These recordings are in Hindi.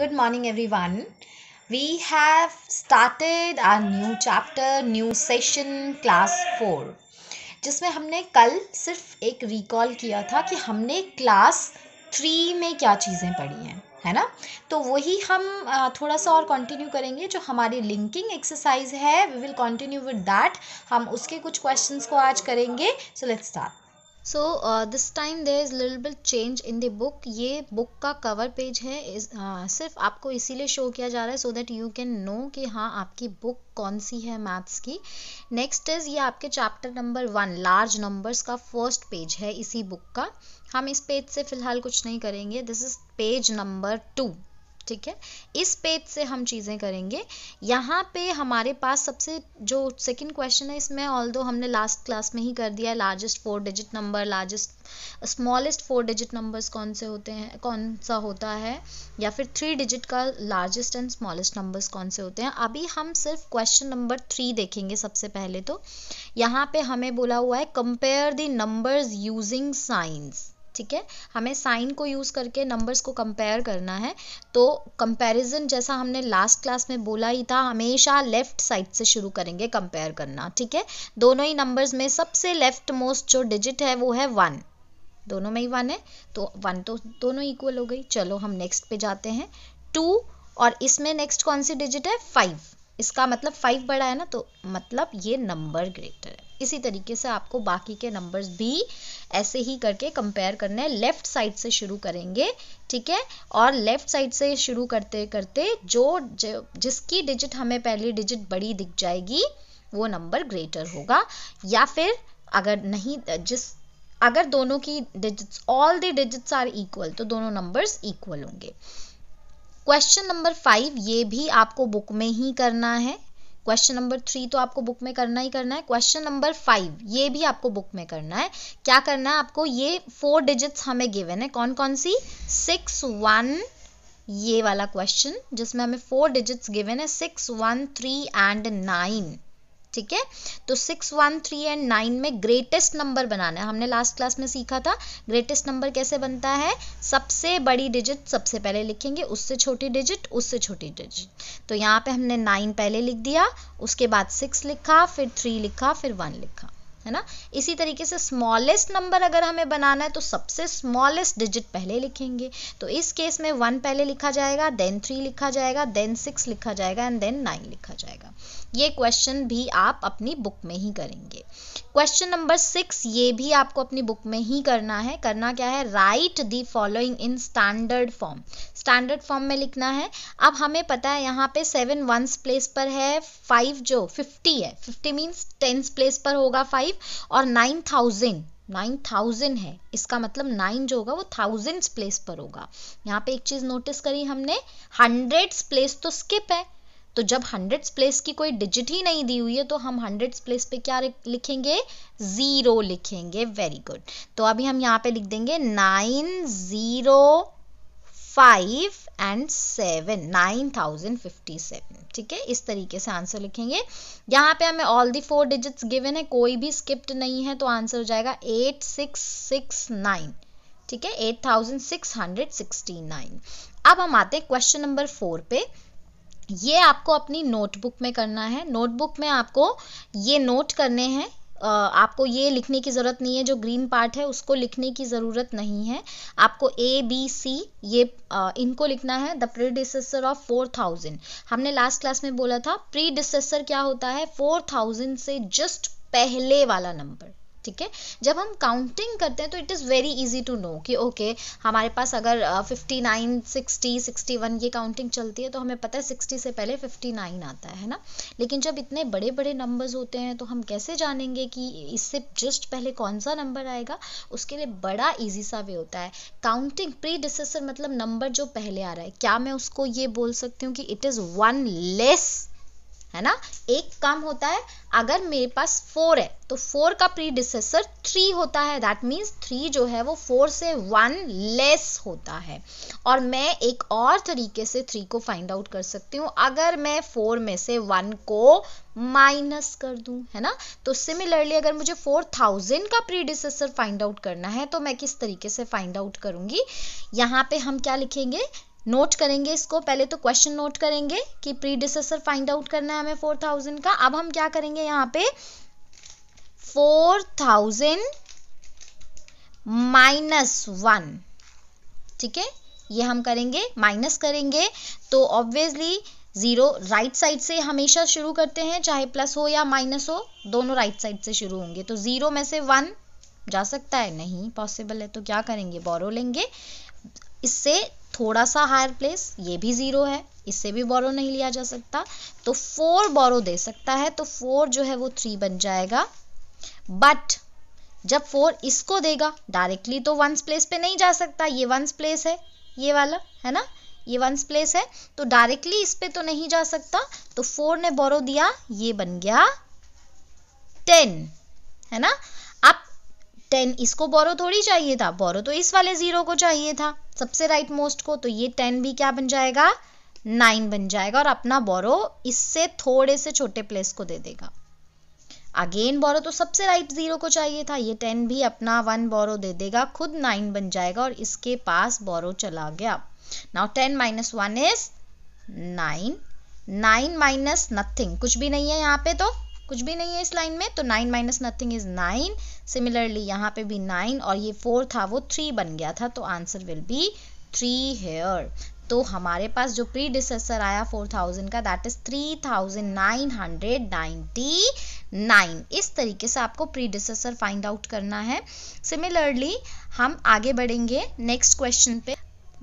Good morning, everyone. We have started our new chapter, new session, class four जिसमें हमने कल सिर्फ एक रिकॉल किया था कि हमने क्लास थ्री में क्या चीज़ें पढ़ी हैं है ना तो वही हम थोड़ा सा और कंटिन्यू करेंगे जो हमारी लिंकिंग एक्सरसाइज है we will continue with that हम उसके कुछ क्वेश्चंस को आज करेंगे so let's start so this time there is little bit change in the book ये बुक का कवर पेज है इस, uh, सिर्फ आपको इसीलिए शो किया जा रहा है so that you can know कि हाँ आपकी बुक कौन सी है मैथ्स की नेक्स्ट इज़ ये आपके chapter number one large numbers का फर्स्ट पेज है इसी बुक का हम इस पेज से फ़िलहाल कुछ नहीं करेंगे this is page number two ठीक है इस पेज से हम चीज़ें करेंगे यहाँ पे हमारे पास सबसे जो सेकंड क्वेश्चन है इसमें ऑल दो हमने लास्ट क्लास में ही कर दिया है largest four digit number largest smallest four digit numbers कौन से होते हैं कौन सा होता है या फिर थ्री डिजिट का लार्जेस्ट एंड स्मॉलेस्ट नंबर्स कौन से होते हैं अभी हम सिर्फ क्वेश्चन नंबर थ्री देखेंगे सबसे पहले तो यहाँ पे हमें बोला हुआ है compare the numbers using signs ठीक है हमें साइन को यूज़ करके नंबर्स को कंपेयर करना है तो कंपैरिजन जैसा हमने लास्ट क्लास में बोला ही था हमेशा लेफ्ट साइड से शुरू करेंगे कंपेयर करना ठीक है दोनों ही नंबर्स में सबसे लेफ्ट मोस्ट जो डिजिट है वो है वन दोनों में ही वन है तो वन तो दोनों इक्वल हो गई चलो हम नेक्स्ट पे जाते हैं टू और इसमें नेक्स्ट कौन सी डिजिट है फाइव इसका मतलब फाइव बड़ा है ना तो मतलब ये नंबर ग्रेटर है इसी तरीके से आपको बाकी के नंबर्स भी ऐसे ही करके कंपेयर करने हैं लेफ्ट साइड से शुरू करेंगे ठीक है और लेफ्ट साइड से शुरू करते करते जो, जिसकी डिजिट हमें पहली डिजिट बड़ी दिख जाएगी वो नंबर ग्रेटर होगा या फिर अगर नहीं जिस अगर दोनों की digits all the digits are equal तो दोनों नंबर्स इक्वल होंगे क्वेश्चन नंबर फाइव ये भी आपको बुक में ही करना है क्वेश्चन नंबर थ्री तो आपको बुक में करना ही करना है क्वेश्चन नंबर फाइव ये भी आपको बुक में करना है क्या करना है आपको ये फोर डिजिट्स हमें गिवन है कौन कौन सी सिक्स वन ये वाला क्वेश्चन जिसमें हमें फोर डिजिट्स गिवन है six one three and nine ठीक है तो six one three and nine में ग्रेटेस्ट नंबर बनाना है हमने लास्ट क्लास में सीखा था ग्रेटेस्ट नंबर कैसे बनता है सबसे बड़ी डिजिट सबसे पहले लिखेंगे उससे छोटी डिजिट उससे छोटी डिजिट तो यहाँ पे हमने नाइन पहले लिख दिया उसके बाद सिक्स लिखा फिर थ्री लिखा फिर वन लिखा है ना इसी तरीके से स्मॉलेस्ट नंबर अगर हमें बनाना है तो सबसे स्मॉलेस्ट डिजिट पहले लिखेंगे तो इस केस में वन पहले लिखा जाएगा देन थ्री लिखा जाएगा देन सिक्स लिखा जाएगा एंड देन नाइन लिखा जाएगा ये क्वेश्चन भी आप अपनी बुक में ही करेंगे क्वेश्चन नंबर सिक्स ये भी आपको अपनी बुक में ही करना है करना क्या है write the following in standard form standard form में लिखना है अब हमें पता है यहाँ पे सेवन वंस प्लेस पर है फाइव जो फिफ्टी है फिफ्टी मीन्स टेंस प्लेस पर होगा फाइव फाइव और नाइन थाउजेंड नाइन थाउजेंड है इसका मतलब नाइन जो होगा वो थाउजेंड्स प्लेस पर होगा यहाँ पे एक चीज नोटिस करी हमने हंड्रेड्स प्लेस तो स्किप है तो जब हंड्रेड्स प्लेस की कोई डिजिट ही नहीं दी हुई है तो हम हंड्रेड्स प्लेस पे क्या लिखेंगे जीरो लिखेंगे वेरी गुड तो अभी हम यहाँ पे लिख देंगे nine zero five and seven nine thousand fifty seven ठीक है इस तरीके से आंसर लिखेंगे यहाँ पे हमें all the four digits given है कोई भी स्किप्ट नहीं है तो आंसर हो जाएगा एट सिक्स सिक्स नाइन ठीक है eight thousand six hundred sixty nine अब हम आते हैं क्वेश्चन नंबर फोर पे ये आपको अपनी नोटबुक में करना है नोटबुक में आपको ये नोट करने हैं आपको ये लिखने की ज़रूरत नहीं है जो ग्रीन पार्ट है उसको लिखने की ज़रूरत नहीं है आपको ए बी सी ये आ, इनको लिखना है the predecessor of four thousand हमने लास्ट क्लास में बोला था प्रीडिसेसर क्या होता है फोर थाउजेंड से जस्ट पहले वाला नंबर ठीक है जब हम काउंटिंग करते हैं तो it is very easy to know कि ओके हमारे पास अगर fifty nine sixty sixty one ये काउंटिंग चलती है तो हमें पता है सिक्सटी से पहले फिफ्टी नाइन आता है ना लेकिन जब इतने बड़े बड़े नंबर्स होते हैं तो हम कैसे जानेंगे कि इससे जस्ट पहले कौन सा नंबर आएगा उसके लिए बड़ा ईजी सा वे होता है काउंटिंग प्री डिसेसर मतलब नंबर जो पहले आ रहा है क्या मैं उसको ये बोल सकती हूँ कि इट इज़ वन लेस है ना एक कम होता है अगर मेरे पास फोर है तो फोर का प्रीडिसेसर थ्री होता है दैट मीन्स थ्री जो है वो फोर से वन लेस होता है और मैं एक और तरीके से थ्री को फाइंड आउट कर सकती हूँ अगर मैं फोर में से वन को माइनस कर दूँ है ना तो सिमिलरली अगर मुझे फोर थाउजेंड का प्रीडिसेसर फाइंड आउट करना है तो मैं किस तरीके से फाइंड आउट करूँगी यहाँ पे हम क्या लिखेंगे नोट करेंगे इसको पहले तो क्वेश्चन नोट करेंगे कि प्रीडिसेसर फाइंड आउट करना है हमें फोर थाउजेंड का अब हम क्या करेंगे यहाँ पे फोर थाउजेंड माइनस वन ठीक है ये हम करेंगे माइनस करेंगे तो ऑब्वियसली ज़ीरो राइट साइड से हमेशा शुरू करते हैं चाहे प्लस हो या माइनस हो दोनों राइट साइड से शुरू होंगे तो ज़ीरो में से वन जा सकता है नहीं पॉसिबल है तो क्या करेंगे बोरो लेंगे इससे थोड़ा सा हायर प्लेस ये भी ज़ीरो है इससे भी बोरो नहीं लिया जा सकता तो फोर बोरो दे सकता है तो फोर जो है वो थ्री बन जाएगा बट जब फोर इसको देगा डायरेक्टली तो वंस प्लेस पे नहीं जा सकता ये वंस प्लेस है ये वाला है ना ये वंस प्लेस है तो डायरेक्टली इस पे तो नहीं जा सकता तो फोर ने बोरो दिया ये बन गया टेन है ना अब टेन इसको बोरो थोड़ी चाहिए था बोरो तो इस वाले जीरो को चाहिए था सबसे राइट मोस्ट को तो ये टेन भी क्या बन जाएगा नाइन बन जाएगा और अपना बोरो इससे थोड़े से छोटे प्लेस को दे देगा अगेन बोरो तो सबसे राइट जीरो को चाहिए था ये टेन भी अपना वन बोरो दे देगा खुद नाइन बन जाएगा और इसके पास बोरो चला गया now ten minus one is nine nine minus nothing कुछ भी नहीं है यहाँ पे तो कुछ भी नहीं है इस लाइन में तो nine minus nothing is nine similarly यहाँ पे भी नाइन और ये फोर था वो थ्री बन गया था तो answer will be three here तो हमारे पास जो प्री डिसेसर आया फोर थाउजेंड का that is three thousand nine hundred ninety nine इस तरीके से आपको प्री डिसेसर फाइंड आउट करना है सिमिलरली हम आगे बढ़ेंगे नेक्स्ट क्वेश्चन पे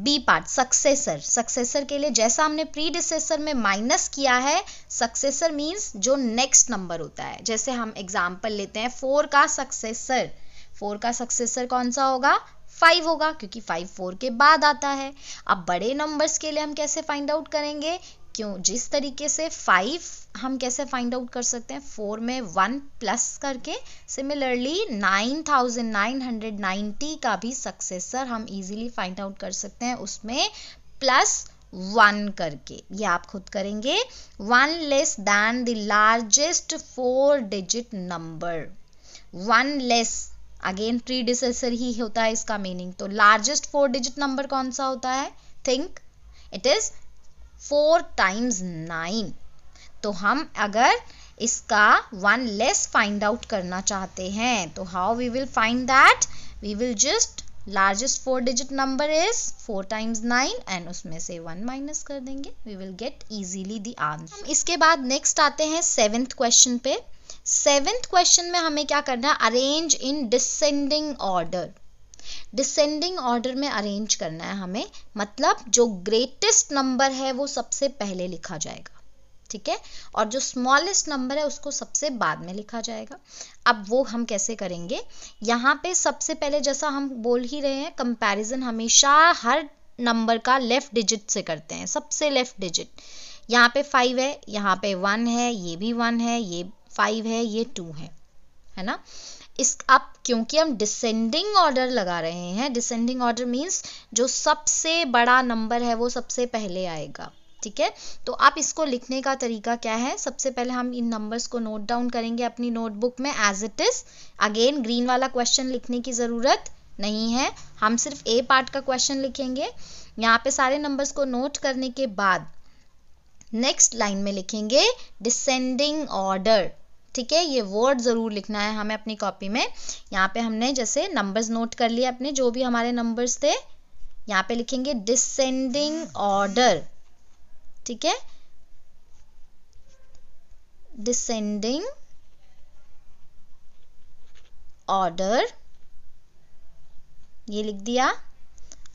बी पार्ट सक्सेसर सक्सेसर के लिए जैसा हमने प्रीडिसेसर में माइनस किया है सक्सेसर मींस जो नेक्स्ट नंबर होता है जैसे हम एग्जांपल लेते हैं फोर का सक्सेसर फोर का सक्सेसर कौन सा होगा फाइव होगा क्योंकि फाइव फोर के बाद आता है अब बड़े नंबर्स के लिए हम कैसे फाइंड आउट करेंगे क्यों जिस तरीके से फाइव हम कैसे फाइंड आउट कर सकते हैं फोर में वन प्लस करके similarly nine thousand nine hundred ninety का भी सक्सेसर हम इजीली फाइंड आउट कर सकते हैं उसमें प्लस वन करके ये आप खुद करेंगे one less than the largest four digit number one less again predecessor ही होता है इसका मीनिंग तो लार्जेस्ट फोर डिजिट नंबर कौन सा होता है think it is four times nine तो हम अगर इसका वन लेस फाइंड आउट करना चाहते हैं तो how we will find that we will just largest four digit number is four times nine and उसमें से वन माइनस कर देंगे we will get easily the answer इसके बाद नेक्स्ट आते हैं सेवेंथ क्वेश्चन पे सेवेंथ क्वेश्चन में हमें क्या करना है arrange in descending order descending order में अरेंज करना है हमें मतलब जो ग्रेटेस्ट नंबर है वो सबसे पहले लिखा जाएगा ठीक है और जो स्मॉलेस्ट नंबर है उसको सबसे बाद में लिखा जाएगा अब वो हम कैसे करेंगे यहाँ पे सबसे पहले जैसा हम बोल ही रहे हैं कंपैरिजन हमेशा हर नंबर का लेफ्ट डिजिट से करते हैं सबसे लेफ्ट डिजिट यहाँ पे फाइव है यहाँ पे वन है ये भी वन है ये फाइव है ये टू है है ना इस अब क्योंकि हम डिसेंडिंग ऑर्डर लगा रहे हैं डिसेंडिंग ऑर्डर मीन्स जो सबसे बड़ा नंबर है वो सबसे पहले आएगा ठीक है तो आप इसको लिखने का तरीका क्या है सबसे पहले हम इन नंबर्स को नोट डाउन करेंगे अपनी नोटबुक में as it is again green वाला क्वेश्चन लिखने की ज़रूरत नहीं है हम सिर्फ ए पार्ट का क्वेश्चन लिखेंगे यहाँ पे सारे नंबर्स को नोट करने के बाद नेक्स्ट लाइन में लिखेंगे डिसेंडिंग ऑर्डर ठीक है ये वर्ड ज़रूर लिखना है हमें अपनी कॉपी में यहाँ पे हमने जैसे नंबर्स नोट कर लिए अपने जो भी हमारे नंबर्स थे यहाँ पे लिखेंगे डिसेंडिंग ऑर्डर ठीक है डिसेंडिंग ऑर्डर ये लिख दिया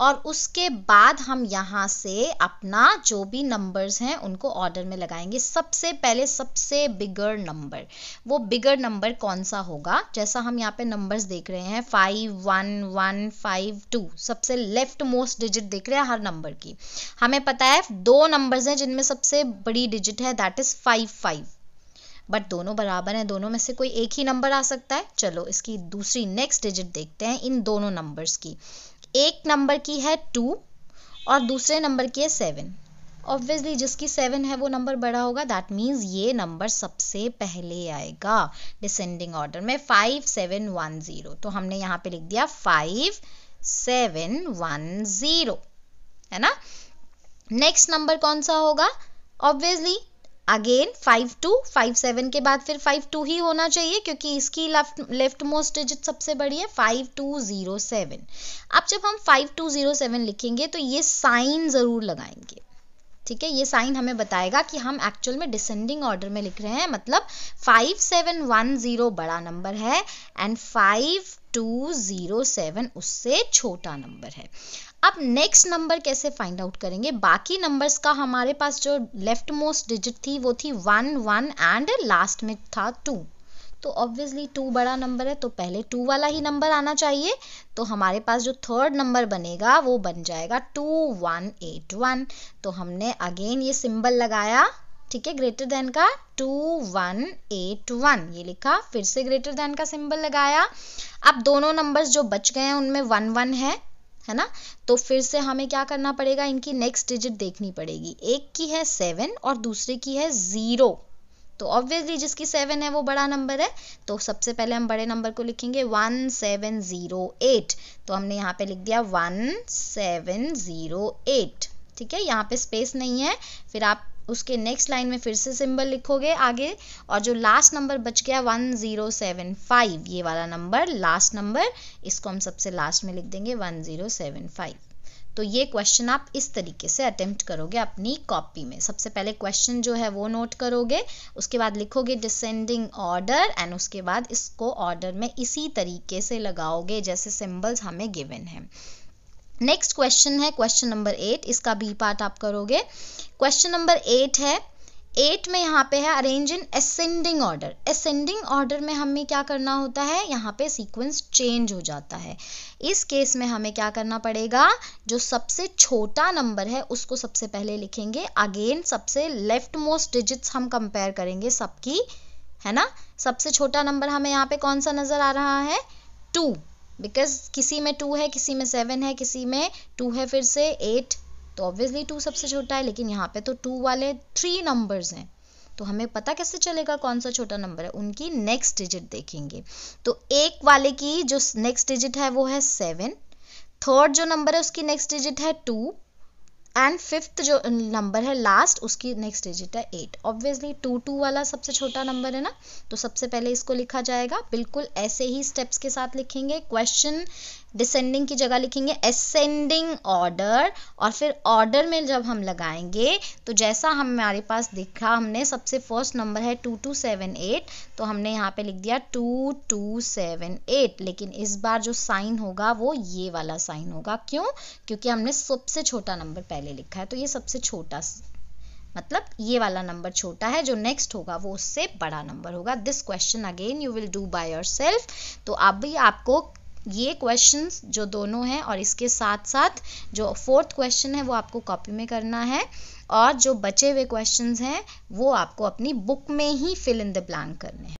और उसके बाद हम यहाँ से अपना जो भी नंबर्स हैं उनको ऑर्डर में लगाएंगे सबसे पहले सबसे बिगर नंबर वो बिगर नंबर कौन सा होगा जैसा हम यहाँ पे नंबर्स देख रहे हैं five one one five two सबसे लेफ्ट मोस्ट डिजिट देख रहे हैं हर नंबर की हमें पता है दो नंबर्स हैं जिनमें सबसे बड़ी डिजिट है that is five five but दोनों बराबर हैं दोनों में से कोई एक ही नंबर आ सकता है चलो इसकी दूसरी नेक्स्ट डिजिट देखते हैं इन दोनों नंबर्स की एक नंबर की है टू और दूसरे नंबर की है सेवन ऑब्वियसली जिसकी सेवन है वो नंबर बड़ा होगा दैट मीन्स ये नंबर सबसे पहले आएगा डिसेंडिंग ऑर्डर में फाइव सेवन वन ज़ीरो तो हमने यहाँ पे लिख दिया फाइव सेवन वन ज़ीरो है ना नेक्स्ट नंबर कौन सा होगा obviously again five two five seven के बाद फिर फाइव टू ही होना चाहिए क्योंकि इसकी लेफ्ट लेफ्ट मोस्ट डिजिट सबसे बड़ी है फाइव टू ज़ीरो सेवन अब जब हम फाइव टू ज़ीरो सेवन लिखेंगे तो ये साइन ज़रूर लगाएंगे ठीक है ये साइन हमें बताएगा कि हम एक्चुअल में डिसेंडिंग ऑर्डर में लिख रहे हैं मतलब फाइव सेवन वन ज़ीरो बड़ा नंबर है and five two zero seven उससे छोटा नंबर है अब नेक्स्ट नंबर कैसे फाइंड आउट करेंगे बाकी नंबर्स का हमारे पास जो लेफ्ट मोस्ट डिजिट थी वो थी वन वन एंड लास्ट में था टू तो ऑब्वियसली टू बड़ा नंबर है तो पहले टू वाला ही नंबर आना चाहिए तो हमारे पास जो थर्ड नंबर बनेगा वो बन जाएगा टू वन एट वन तो हमने अगेन ये सिंबल लगाया ठीक है ग्रेटर देन का टू वन एट वन ये लिखा फिर से ग्रेटर देन का सिंबल लगाया अब दोनों नंबर्स जो बच गए हैं उनमें वन वन है है ना तो फिर से हमें क्या करना पड़ेगा इनकी नेक्स्ट डिजिट देखनी पड़ेगी एक की है सेवन और दूसरे की है ज़ीरो तो ऑब्वियसली जिसकी सेवन है वो बड़ा नंबर है तो सबसे पहले हम बड़े नंबर को लिखेंगे वन सेवन ज़ीरो एट तो हमने यहाँ पे लिख दिया वन सेवन ज़ीरो एट ठीक है यहाँ पे स्पेस नहीं है फिर आप उसके नेक्स्ट लाइन में फिर से सिंबल लिखोगे आगे और जो लास्ट नंबर बच गया वन ज़ीरो सेवन फाइव ये वाला नंबर लास्ट नंबर इसको हम सबसे लास्ट में लिख देंगे वन ज़ीरो सेवन फाइव तो ये क्वेश्चन आप इस तरीके से अटेम्प्ट करोगे अपनी कॉपी में सबसे पहले क्वेश्चन जो है वो नोट करोगे उसके बाद लिखोगे डिसेंडिंग ऑर्डर एंड उसके बाद इसको ऑर्डर में इसी तरीके से लगाओगे जैसे सिंबल्स हमें गिवन हैं नेक्स्ट क्वेश्चन है क्वेश्चन नंबर एट इसका बी पार्ट आप करोगे क्वेश्चन नंबर एट है एट में यहाँ पे है arrange in ascending order ascending order में हमें क्या करना होता है यहाँ पे सीक्वेंस चेंज हो जाता है इस केस में हमें क्या करना पड़ेगा जो सबसे छोटा नंबर है उसको सबसे पहले लिखेंगे अगेन सबसे लेफ्ट मोस्ट डिजिट्स हम कंपेयर करेंगे सबकी है ना सबसे छोटा नंबर हमें यहाँ पे कौन सा नज़र आ रहा है टू बिकॉज किसी में टू है किसी में सेवन है किसी में टू है फिर से एट तो ऑब्वियसली टू सबसे छोटा है लेकिन यहाँ पे तो टू वाले थ्री नंबर्स हैं तो हमें पता कैसे चलेगा कौन सा छोटा नंबर है उनकी नेक्स्ट डिजिट देखेंगे तो एक वाले की जो नेक्स्ट डिजिट है वो है सेवन थर्ड जो नंबर है उसकी नेक्स्ट डिजिट है टू एंड फिफ्थ जो नंबर है लास्ट उसकी नेक्स्ट डिजिट है एट ऑब्वियसली टू टू वाला सबसे छोटा नंबर है ना तो सबसे पहले इसको लिखा जाएगा बिल्कुल ऐसे ही स्टेप्स के साथ लिखेंगे क्वेश्चन डिसेंडिंग की जगह लिखेंगे असेंडिंग ऑर्डर और फिर ऑर्डर में जब हम लगाएंगे तो जैसा हमारे पास दिखा हमने सबसे फर्स्ट नंबर है टू टू सेवन एट तो हमने यहाँ पे लिख दिया टू टू सेवन एट लेकिन इस बार जो साइन होगा वो ये वाला साइन होगा क्यों क्योंकि हमने सबसे छोटा नंबर पहले लिखा है तो ये सबसे छोटा मतलब ये वाला नंबर छोटा है जो नेक्स्ट होगा वो उससे बड़ा नंबर होगा this question again you will do by yourself तो अब आपको ये क्वेश्चंस जो दोनों हैं और इसके साथ साथ जो फोर्थ क्वेश्चन है वो आपको कॉपी में करना है और जो बचे हुए क्वेश्चंस हैं वो आपको अपनी बुक में ही फिल इन द ब्लैंक करने हैं